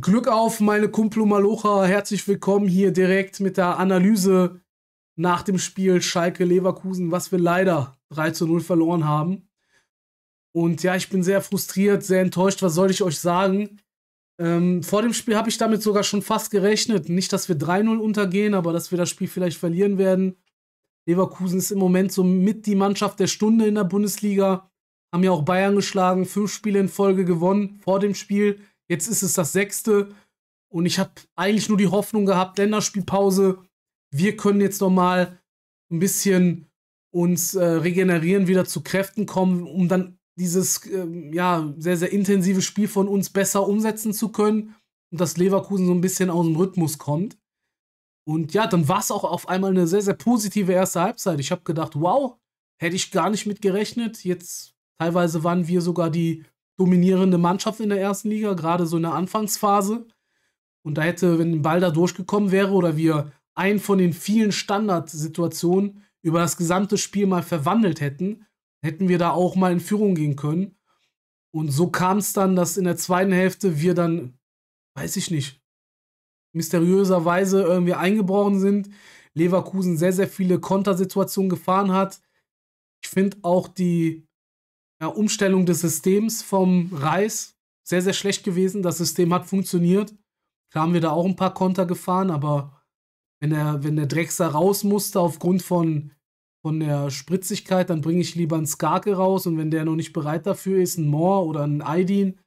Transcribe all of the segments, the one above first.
Glück auf, meine Kumpel Malocha. Herzlich willkommen hier direkt mit der Analyse nach dem Spiel Schalke Leverkusen, was wir leider 3 zu 0 verloren haben. Und ja, ich bin sehr frustriert, sehr enttäuscht. Was soll ich euch sagen? Ähm, vor dem Spiel habe ich damit sogar schon fast gerechnet. Nicht, dass wir 3-0 untergehen, aber dass wir das Spiel vielleicht verlieren werden. Leverkusen ist im Moment so mit die Mannschaft der Stunde in der Bundesliga. Haben ja auch Bayern geschlagen, fünf Spiele in Folge gewonnen vor dem Spiel. Jetzt ist es das sechste und ich habe eigentlich nur die Hoffnung gehabt, Länderspielpause, wir können jetzt nochmal ein bisschen uns äh, regenerieren, wieder zu Kräften kommen, um dann dieses äh, ja, sehr, sehr intensive Spiel von uns besser umsetzen zu können und dass Leverkusen so ein bisschen aus dem Rhythmus kommt. Und ja, dann war es auch auf einmal eine sehr, sehr positive erste Halbzeit. Ich habe gedacht, wow, hätte ich gar nicht mit gerechnet. Jetzt teilweise waren wir sogar die dominierende Mannschaft in der ersten Liga, gerade so in der Anfangsphase. Und da hätte, wenn ein Ball da durchgekommen wäre oder wir einen von den vielen Standardsituationen über das gesamte Spiel mal verwandelt hätten, hätten wir da auch mal in Führung gehen können. Und so kam es dann, dass in der zweiten Hälfte wir dann, weiß ich nicht, mysteriöserweise irgendwie eingebrochen sind. Leverkusen sehr, sehr viele Kontersituationen gefahren hat. Ich finde auch die ja, Umstellung des Systems vom Reis sehr, sehr schlecht gewesen. Das System hat funktioniert. Klar haben wir da auch ein paar Konter gefahren, aber wenn der, wenn der Drexler raus musste aufgrund von, von der Spritzigkeit, dann bringe ich lieber einen Skake raus und wenn der noch nicht bereit dafür ist, einen Moore oder einen Aidin.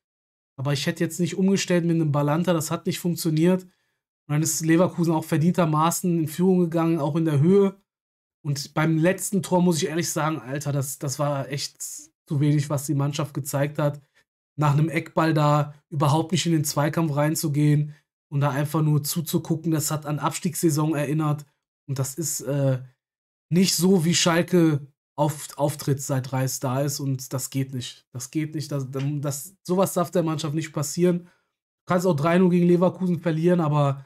Aber ich hätte jetzt nicht umgestellt mit einem Balanta, das hat nicht funktioniert. Und dann ist Leverkusen auch verdientermaßen in Führung gegangen, auch in der Höhe. Und beim letzten Tor muss ich ehrlich sagen, Alter, das, das war echt zu wenig, was die Mannschaft gezeigt hat, nach einem Eckball da überhaupt nicht in den Zweikampf reinzugehen und da einfach nur zuzugucken, das hat an Abstiegssaison erinnert. Und das ist äh, nicht so, wie Schalke auf, auftritt, seit Reis da ist. Und das geht nicht. Das geht nicht. Das, das, sowas darf der Mannschaft nicht passieren. Du kannst auch 3-0 gegen Leverkusen verlieren, aber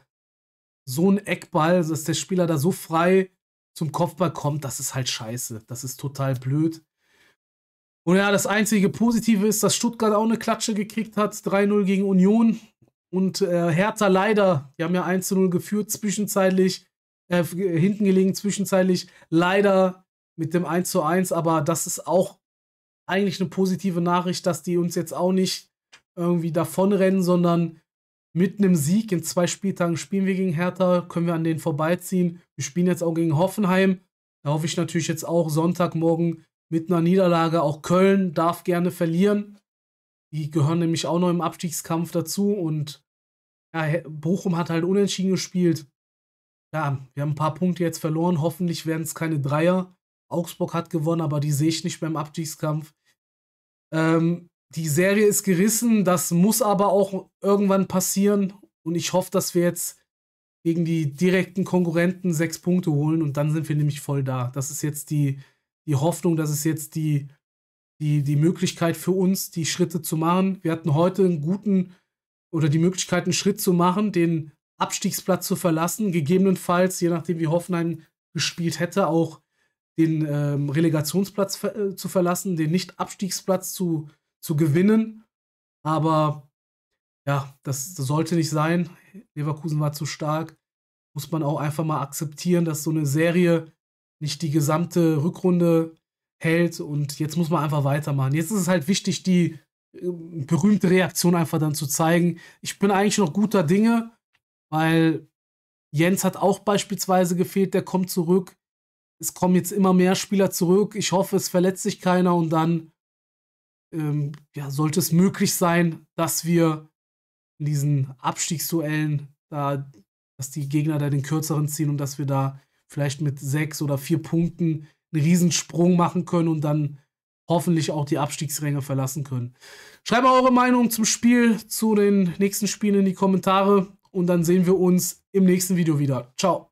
so ein Eckball, dass der Spieler da so frei zum Kopfball kommt, das ist halt scheiße. Das ist total blöd. Und ja, das einzige Positive ist, dass Stuttgart auch eine Klatsche gekriegt hat. 3-0 gegen Union. Und äh, Hertha leider, die haben ja 1-0 geführt, zwischenzeitlich, äh, hinten gelegen, zwischenzeitlich, leider mit dem 1-1. Aber das ist auch eigentlich eine positive Nachricht, dass die uns jetzt auch nicht irgendwie davonrennen, sondern mit einem Sieg in zwei Spieltagen spielen wir gegen Hertha, können wir an denen vorbeiziehen. Wir spielen jetzt auch gegen Hoffenheim. Da hoffe ich natürlich jetzt auch Sonntagmorgen mit einer Niederlage. Auch Köln darf gerne verlieren. Die gehören nämlich auch noch im Abstiegskampf dazu. Und ja, Bochum hat halt unentschieden gespielt. Ja, wir haben ein paar Punkte jetzt verloren. Hoffentlich werden es keine Dreier. Augsburg hat gewonnen, aber die sehe ich nicht beim Abstiegskampf. Ähm, die Serie ist gerissen. Das muss aber auch irgendwann passieren. Und ich hoffe, dass wir jetzt gegen die direkten Konkurrenten sechs Punkte holen. Und dann sind wir nämlich voll da. Das ist jetzt die die Hoffnung, dass es jetzt die, die, die Möglichkeit für uns, die Schritte zu machen. Wir hatten heute einen guten oder die Möglichkeit, einen Schritt zu machen, den Abstiegsplatz zu verlassen, gegebenenfalls, je nachdem wie Hoffenheim gespielt hätte, auch den ähm, Relegationsplatz ver äh, zu verlassen, den Nicht-Abstiegsplatz zu, zu gewinnen. Aber ja, das, das sollte nicht sein. Leverkusen war zu stark. Muss man auch einfach mal akzeptieren, dass so eine Serie nicht die gesamte Rückrunde hält und jetzt muss man einfach weitermachen. Jetzt ist es halt wichtig, die ähm, berühmte Reaktion einfach dann zu zeigen. Ich bin eigentlich noch guter Dinge, weil Jens hat auch beispielsweise gefehlt, der kommt zurück. Es kommen jetzt immer mehr Spieler zurück. Ich hoffe, es verletzt sich keiner und dann ähm, ja, sollte es möglich sein, dass wir in diesen Abstiegsduellen da, dass die Gegner da den kürzeren ziehen und dass wir da vielleicht mit sechs oder vier Punkten einen Riesensprung machen können und dann hoffentlich auch die Abstiegsränge verlassen können. Schreibt mal eure Meinung zum Spiel, zu den nächsten Spielen in die Kommentare und dann sehen wir uns im nächsten Video wieder. Ciao.